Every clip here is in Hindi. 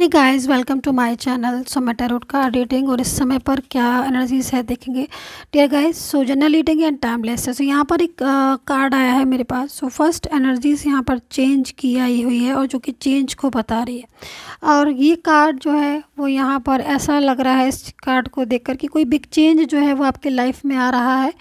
hey guys welcome to my channel so मैं का रीडिंग और इस समय पर क्या एनर्जीज है देखेंगे dear guys so general reading and timeless है सो यहाँ पर एक कार्ड आया है मेरे पास सो फर्स्ट एनर्जीज यहाँ पर चेंज की आई हुई है और जो कि चेंज को बता रही है और ये कार्ड जो है वो यहाँ पर ऐसा लग रहा है इस कार्ड को देख कर कि कोई बिग चेंज जो है वो आपके लाइफ में आ रहा है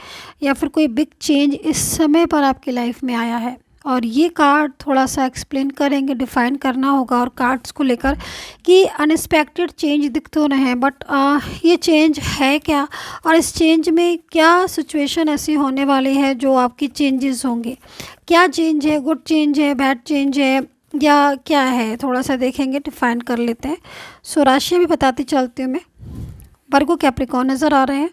या फिर कोई बिग चेंज इस समय पर आपकी लाइफ में आया है और ये कार्ड थोड़ा सा एक्सप्लेन करेंगे डिफ़ाइन करना होगा और कार्ड्स को लेकर कि अनएक्सपेक्टेड चेंज दिख तो रहे बट आ, ये चेंज है क्या और इस चेंज में क्या सिचुएशन ऐसी होने वाली है जो आपकी चेंजेस होंगे क्या चेंज है गुड चेंज है बैड चेंज है या क्या है थोड़ा सा देखेंगे डिफ़ाइन कर लेते हैं सो राशियाँ भी बताती चलती हूँ मैं वर्गो कैप्रिकॉन नज़र आ रहे हैं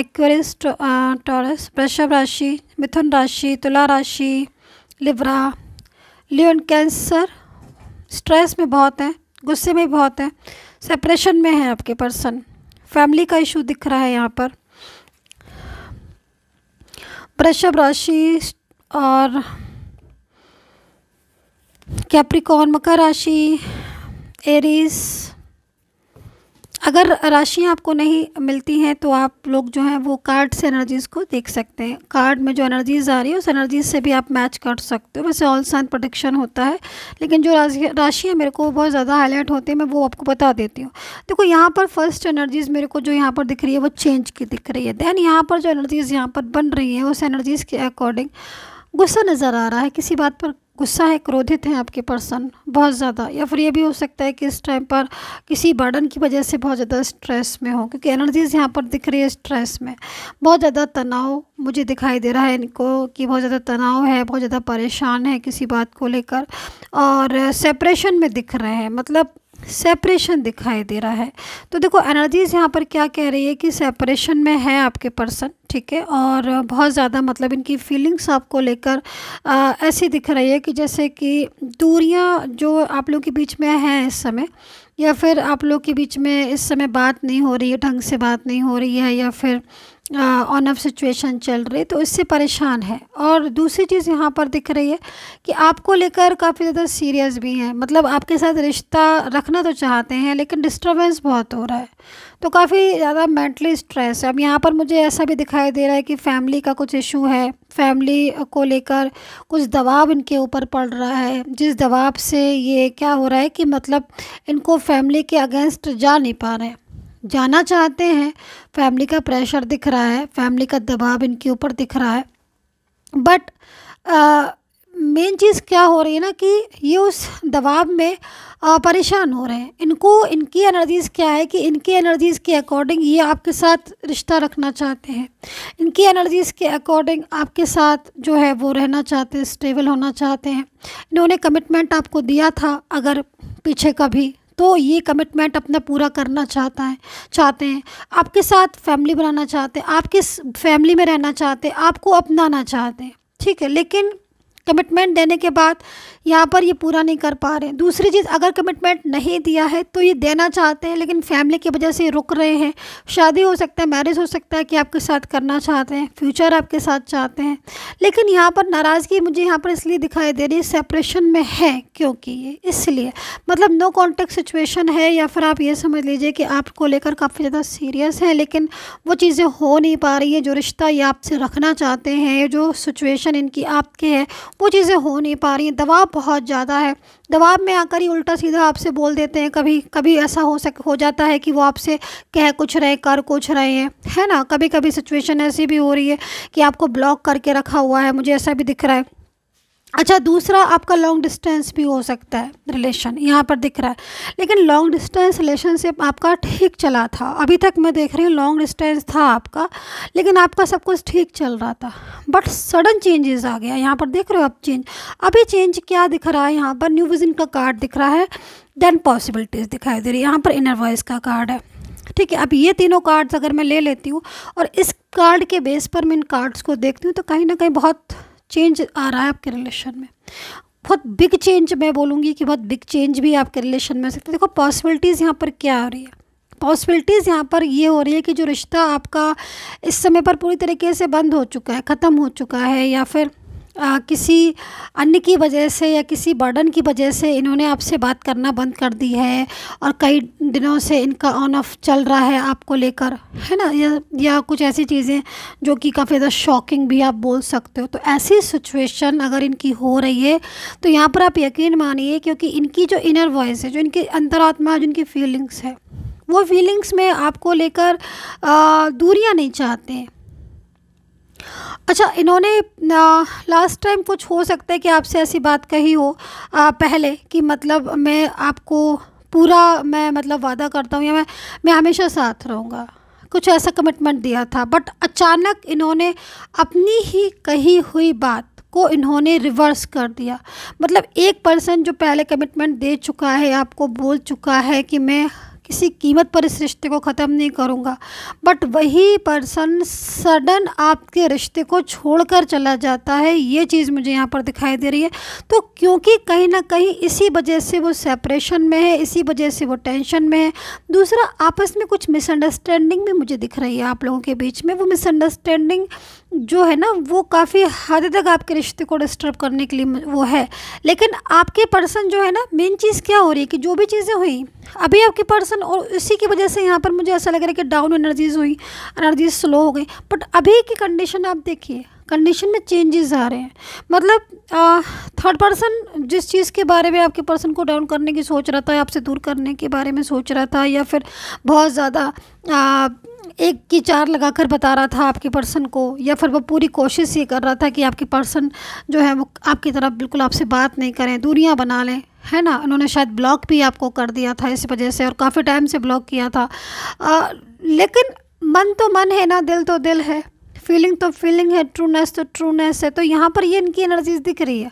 एक्वेरिस टॉरस वृषभ राशि मिथुन राशि तुला राशि लिब्रा लियोन कैंसर स्ट्रेस में बहुत है गुस्से में बहुत है सेपरेशन में है आपके पर्सन फैमिली का इशू दिख रहा है यहाँ पर वृषभ राशि और कैप्रिकॉन मकर राशि एरीज़ अगर राशियाँ आपको नहीं मिलती हैं तो आप लोग जो हैं वो कार्ड से एनर्जीज़ को देख सकते हैं कार्ड में जो एनर्जीज़ आ रही है उस एनर्जीज से भी आप मैच कर सकते हो वैसे ऑल साइन प्रोडिक्शन होता है लेकिन जो राशियाँ मेरे को बहुत ज़्यादा हाईलाइट होती है मैं वो आपको बता देती हूँ देखो यहाँ पर फर्स्ट एनर्जीज़ मेरे को जो यहाँ पर दिख रही है वो चेंज की दिख रही है दैन यहाँ पर जो एनर्जीज़ यहाँ पर बन रही है उस एनर्जीज़ के अकॉर्डिंग गुस्सा नज़र आ रहा है किसी बात पर गुस्सा है क्रोधित हैं आपके पर्सन बहुत ज़्यादा या फिर ये भी हो सकता है कि इस टाइम पर किसी बर्डन की वजह से बहुत ज़्यादा स्ट्रेस में हो क्योंकि एनर्जीज यहाँ पर दिख रही है स्ट्रेस में बहुत ज़्यादा तनाव मुझे दिखाई दे रहा है इनको कि बहुत ज़्यादा तनाव है बहुत ज़्यादा परेशान है किसी बात को लेकर और सेपरेशन में दिख रहे हैं मतलब सेपरेशन दिखाई दे रहा है तो देखो एनर्जीज यहाँ पर क्या कह रही है कि सेपरेशन में है आपके पर्सन ठीक है और बहुत ज़्यादा मतलब इनकी फीलिंग्स आपको लेकर ऐसी दिख रही है कि जैसे कि दूरियाँ जो आप लोग के बीच में हैं इस समय या फिर आप लोग के बीच में इस समय बात नहीं हो रही है ढंग से बात नहीं हो रही है या फिर ऑन ऑफ सिचुएशन चल रही तो इससे परेशान है और दूसरी चीज़ यहाँ पर दिख रही है कि आपको लेकर काफ़ी ज़्यादा सीरियस भी हैं मतलब आपके साथ रिश्ता रखना तो चाहते हैं लेकिन डिस्टर्बेंस बहुत हो रहा है तो काफ़ी ज़्यादा मेंटली स्ट्रेस है अब यहाँ पर मुझे ऐसा भी दिखाई दे रहा है कि फैमिली का कुछ इशू है फैमिली को लेकर कुछ दबाव इनके ऊपर पड़ रहा है जिस दबाव से ये क्या हो रहा है कि मतलब इनको फैमिली के अगेंस्ट जा नहीं पा रहे हैं जाना चाहते हैं फैमिली का प्रेशर दिख रहा है फैमिली का दबाव इनके ऊपर दिख रहा है बट मेन चीज़ क्या हो रही है ना कि ये उस दबाव में परेशान हो रहे हैं इनको इनकी एनर्जीज़ क्या है कि इनकी एनर्जीज़ के अकॉर्डिंग ये आपके साथ रिश्ता रखना चाहते हैं इनकी एनर्जीज़ के अकॉर्डिंग आपके साथ जो है वो रहना चाहते हैं स्टेबल होना चाहते हैं इन्होंने कमिटमेंट आपको दिया था अगर पीछे कभी तो ये कमिटमेंट अपना पूरा करना चाहता है चाहते हैं आपके साथ फैमिली बनाना चाहते हैं आपके फैमिली में रहना चाहते हैं आपको अपनाना चाहते हैं ठीक है लेकिन कमिटमेंट देने के बाद यहाँ पर ये पूरा नहीं कर पा रहे हैं दूसरी चीज़ अगर कमिटमेंट नहीं दिया है तो ये देना चाहते हैं लेकिन फैमिली की वजह से रुक रहे हैं शादी हो सकता है मैरिज हो सकता है कि आपके साथ करना चाहते हैं फ्यूचर आपके साथ चाहते हैं लेकिन यहाँ पर नाराज़गी मुझे यहाँ पर इसलिए दिखाई दे रही है सेपरेशन में है क्योंकि ये इसलिए मतलब नो कॉन्टेक्ट सिचुएशन है या फिर आप ये समझ लीजिए कि आपको लेकर काफ़ी ज़्यादा सीरियस हैं लेकिन वो चीज़ें हो नहीं पा रही है जो रिश्ता ये आपसे रखना चाहते हैं जो सिचुएशन इनकी आपके है वो चीज़ें हो नहीं पा रही हैं दबाव बहुत ज़्यादा है दबाव में आकर ही उल्टा सीधा आपसे बोल देते हैं कभी कभी ऐसा हो सक हो जाता है कि वो आपसे कह कुछ रहे कर कुछ रहे हैं है ना कभी कभी सिचुएशन ऐसी भी हो रही है कि आपको ब्लॉक करके रखा हुआ है मुझे ऐसा भी दिख रहा है अच्छा दूसरा आपका लॉन्ग डिस्टेंस भी हो सकता है रिलेशन यहाँ पर दिख रहा है लेकिन लॉन्ग डिस्टेंस रिलेशनशिप आपका ठीक चला था अभी तक मैं देख रही हूँ लॉन्ग डिस्टेंस था आपका लेकिन आपका सब कुछ ठीक चल रहा था बट सडन चेंजेस आ गया यहाँ पर देख रहे हो आप चेंज अभी चेंज क्या दिख रहा है यहाँ पर न्यू विजन का कार्ड दिख रहा है देन पॉसिबिलिटीज़ दिखाई दे रही है यहाँ पर इनर वॉइस का कार्ड है ठीक है अब ये तीनों कार्ड्स अगर मैं ले लेती हूँ और इस कार्ड के बेस पर मैं इन कार्ड्स को देखती हूँ तो कहीं ना कहीं बहुत चेंज आ रहा है आपके रिलेशन में बहुत बिग चेंज मैं बोलूँगी कि बहुत बिग चेंज भी आपके रिलेशन में आ सकता है देखो पॉसिबिलिटीज़ यहाँ पर क्या आ रही है पॉसिबिलिटीज़ यहाँ पर ये हो रही है कि जो रिश्ता आपका इस समय पर पूरी तरीके से बंद हो चुका है ख़त्म हो चुका है या फिर किसी अन्य की वजह से या किसी बर्डन की वजह से इन्होंने आपसे बात करना बंद कर दी है और कई दिनों से इनका ऑन ऑफ चल रहा है आपको लेकर है ना या, या कुछ ऐसी चीज़ें जो कि काफ़ी ज़्यादा शॉकिंग भी आप बोल सकते हो तो ऐसी सिचुएशन अगर इनकी हो रही है तो यहाँ पर आप यकीन मानिए क्योंकि इनकी जो इनर वॉइस है जो इनकी अंतरात्मा जो इनकी फीलिंग्स है वो फीलिंग्स में आपको लेकर दूरियाँ नहीं चाहते हैं अच्छा इन्होंने लास्ट टाइम कुछ हो सकता है कि आपसे ऐसी बात कही हो आ, पहले कि मतलब मैं आपको पूरा मैं मतलब वादा करता हूँ या मैं मैं हमेशा साथ रहूँगा कुछ ऐसा कमिटमेंट दिया था बट अचानक इन्होंने अपनी ही कही हुई बात को इन्होंने रिवर्स कर दिया मतलब एक पर्सन जो पहले कमिटमेंट दे चुका है आपको बोल चुका है कि मैं किसी कीमत पर इस रिश्ते को ख़त्म नहीं करूँगा बट वही पर्सन सडन आपके रिश्ते को छोड़कर चला जाता है ये चीज़ मुझे यहाँ पर दिखाई दे रही है तो क्योंकि कहीं ना कहीं इसी वजह से वो सेपरेशन में है इसी वजह से वो टेंशन में है दूसरा आपस में कुछ मिसअंडरस्टैंडिंग भी मुझे दिख रही है आप लोगों के बीच में वो मिसअंडरस्टैंडिंग जो है ना वो काफ़ी हद तक आपके रिश्ते को डिस्टर्ब करने के लिए वो है लेकिन आपके पर्सन जो है ना मेन चीज़ क्या हो रही है कि जो भी चीज़ें हुई अभी आपके पर्सन और इसी की वजह से यहाँ पर मुझे ऐसा लग रहा है कि डाउन एनर्जीज हुई एनर्जीज स्लो हो गई बट अभी की कंडीशन आप देखिए कंडीशन में चेंजेस आ रहे हैं मतलब थर्ड पर्सन जिस चीज़ के बारे में आपके पर्सन को डाउन करने की सोच रहा था आपसे दूर करने के बारे में सोच रहा था या फिर बहुत ज़्यादा एक की चार लगाकर बता रहा था आपके पर्सन को या फिर वो पूरी कोशिश ये कर रहा था कि आपके पर्सन जो है वो आपकी तरफ बिल्कुल आपसे बात नहीं करें दूरियाँ बना लें है ना उन्होंने शायद ब्लॉक भी आपको कर दिया था इस वजह से और काफ़ी टाइम से ब्लॉक किया था आ, लेकिन मन तो मन है ना दिल तो दिल है फीलिंग तो फीलिंग है ट्रूनेस तो ट्रूनेस है तो यहाँ पर ये इनकी एनर्जीज दिख रही है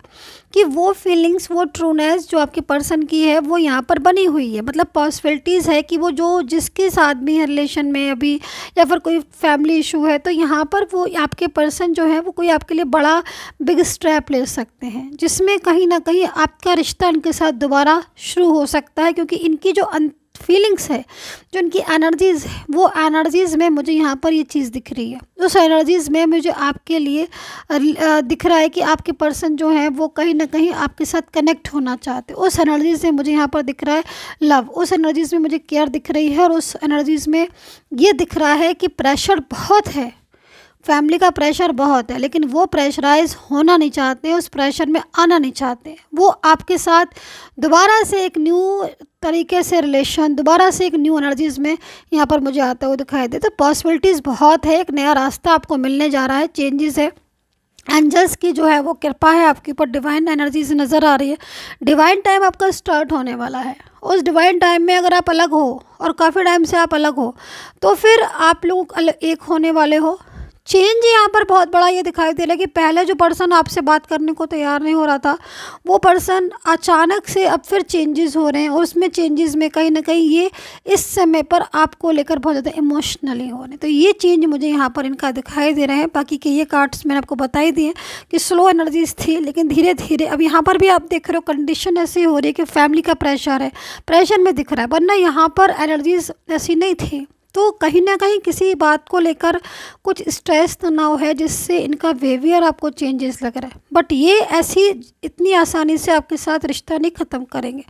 कि वो फीलिंग्स वो ट्रूनेस जो आपके पर्सन की है वो यहाँ पर बनी हुई है मतलब पॉसिबिलिटीज़ है कि वो जो जिसके साथ भी है रिलेशन में अभी या फिर कोई फैमिली इशू है तो यहाँ पर वो आपके पर्सन जो है वो कोई आपके लिए बड़ा बिग स्ट्रैप ले सकते हैं जिसमें कहीं ना कहीं आपका रिश्ता इनके साथ दोबारा शुरू हो सकता है क्योंकि इनकी जो अंत फीलिंग्स है जो उनकी एनर्जीज़ है वो एनर्जीज़ में मुझे यहाँ पर ये चीज़ दिख रही है उस एनर्जीज़ में मुझे आपके लिए दिख रहा है कि आपके पर्सन जो है वो कहीं ना कहीं आपके साथ कनेक्ट होना चाहते उस एनर्जीज़ में मुझे यहाँ पर दिख रहा है लव उस एनर्जीज़ में मुझे केयर दिख रही है और उस एनर्जीज़ में ये दिख रहा है कि प्रेशर बहुत है फैमिली का प्रेशर बहुत है लेकिन वो प्रेशराइज होना नहीं चाहते उस प्रेशर में आना नहीं चाहते वो आपके साथ दोबारा से एक न्यू तरीके से रिलेशन दोबारा से एक न्यू एनर्जीज में यहाँ पर मुझे आता हुआ दिखाई दे तो पॉसिबिलिटीज़ बहुत है एक नया रास्ता आपको मिलने जा रहा है चेंजेस है एंजल्स की जो है वो कृपा है आपके ऊपर डिवाइन एनर्जीज नज़र आ रही है डिवाइन टाइम आपका स्टार्ट होने वाला है उस डिवाइन टाइम में अगर आप अलग हो और काफ़ी टाइम से आप अलग हो तो फिर आप लोग एक होने वाले हो चेंज यहाँ पर बहुत बड़ा ये दिखाई दे रहा है कि पहले जो पर्सन आपसे बात करने को तैयार नहीं हो रहा था वो पर्सन अचानक से अब फिर चेंजेस हो रहे हैं और उसमें चेंजेस में कहीं ना कहीं ये इस समय पर आपको लेकर बहुत ज़्यादा इमोशनली हो रहे हैं तो ये चेंज मुझे यहाँ पर इनका दिखाई दे रहा है बाकी के ये कार्ड्स मैंने आपको बता ही दिए कि स्लो एनर्जीज थी लेकिन धीरे धीरे अब यहाँ पर भी आप देख रहे हो कंडीशन ऐसी हो रही है कि फैमिली का प्रेशर है प्रेशर में दिख रहा है वरना यहाँ पर एनर्जीज ऐसी नहीं थी तो कहीं ना कहीं किसी बात को लेकर कुछ स्ट्रेस तनाव तो है जिससे इनका बिहेवियर आपको चेंजेस लग रहा है बट ये ऐसी इतनी आसानी से आपके साथ रिश्ता नहीं ख़त्म करेंगे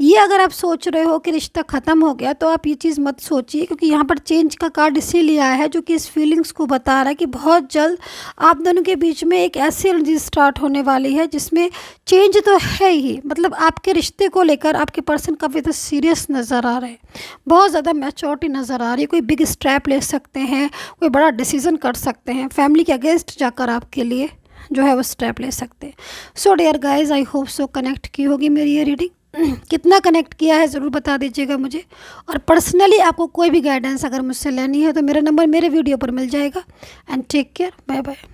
ये अगर आप सोच रहे हो कि रिश्ता ख़त्म हो गया तो आप ये चीज़ मत सोचिए क्योंकि यहाँ पर चेंज का कार्ड इसीलिए आया है जो कि इस फीलिंग्स को बता रहा है कि बहुत जल्द आप दोनों के बीच में एक ऐसी एनर्जी स्टार्ट होने वाली है जिसमें चेंज तो है ही मतलब आपके रिश्ते को लेकर आपके पर्सन काफ़ी ज़्यादा सीरियस नज़र आ रहे हैं बहुत ज़्यादा मेचोरिटी नज़र आ रही है कोई बिग स्टेप ले सकते हैं कोई बड़ा डिसीज़न कर सकते हैं फैमिली के अगेंस्ट जाकर आपके लिए जो है वो स्टेप ले सकते हैं so there guys I hope so connect की होगी मेरी ये रीडिंग कितना कनेक्ट किया है ज़रूर बता दीजिएगा मुझे और पर्सनली आपको कोई भी गाइडेंस अगर मुझसे लेनी है तो मेरा नंबर मेरे वीडियो पर मिल जाएगा and take care bye bye